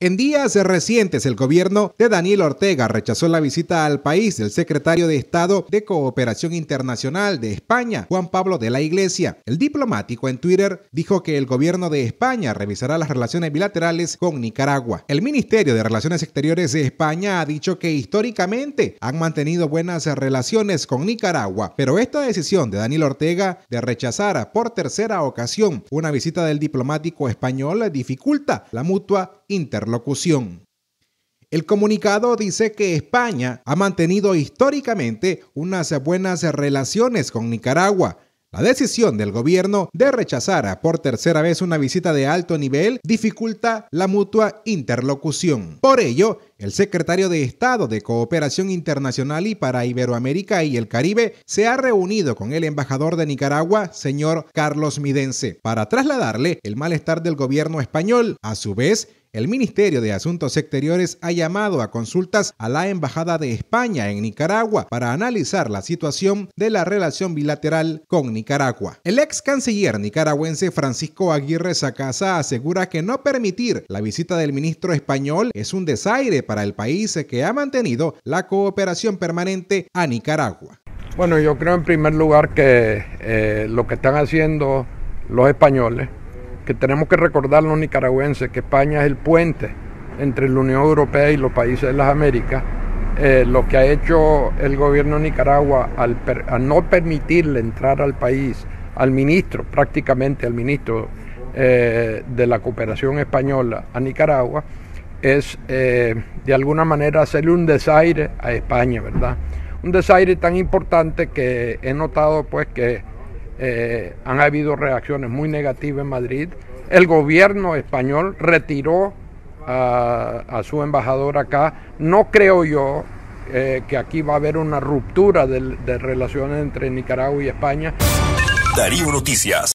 En días recientes, el gobierno de Daniel Ortega rechazó la visita al país del secretario de Estado de Cooperación Internacional de España, Juan Pablo de la Iglesia. El diplomático en Twitter dijo que el gobierno de España revisará las relaciones bilaterales con Nicaragua. El Ministerio de Relaciones Exteriores de España ha dicho que históricamente han mantenido buenas relaciones con Nicaragua, pero esta decisión de Daniel Ortega de rechazar por tercera ocasión una visita del diplomático español dificulta la mutua interlocución. El comunicado dice que España ha mantenido históricamente unas buenas relaciones con Nicaragua. La decisión del gobierno de rechazar por tercera vez una visita de alto nivel dificulta la mutua interlocución. Por ello, el secretario de Estado de Cooperación Internacional y para Iberoamérica y el Caribe se ha reunido con el embajador de Nicaragua, señor Carlos Midense, para trasladarle el malestar del gobierno español. A su vez, el Ministerio de Asuntos Exteriores ha llamado a consultas a la Embajada de España en Nicaragua para analizar la situación de la relación bilateral con Nicaragua. El ex canciller nicaragüense Francisco Aguirre Sacasa asegura que no permitir la visita del ministro español es un desaire para el país que ha mantenido la cooperación permanente a Nicaragua. Bueno, yo creo en primer lugar que eh, lo que están haciendo los españoles que tenemos que recordar los nicaragüenses que España es el puente entre la Unión Europea y los países de las Américas, eh, lo que ha hecho el gobierno de Nicaragua al, no permitirle entrar al país, al ministro, prácticamente al ministro eh, de la cooperación española a Nicaragua, es eh, de alguna manera hacerle un desaire a España, ¿verdad? Un desaire tan importante que he notado pues que eh, han habido reacciones muy negativas en Madrid. El gobierno español retiró a, su embajador acá. No creo yo eh, que aquí va a haber una ruptura de, de relaciones entre Nicaragua y España. Darío Noticias.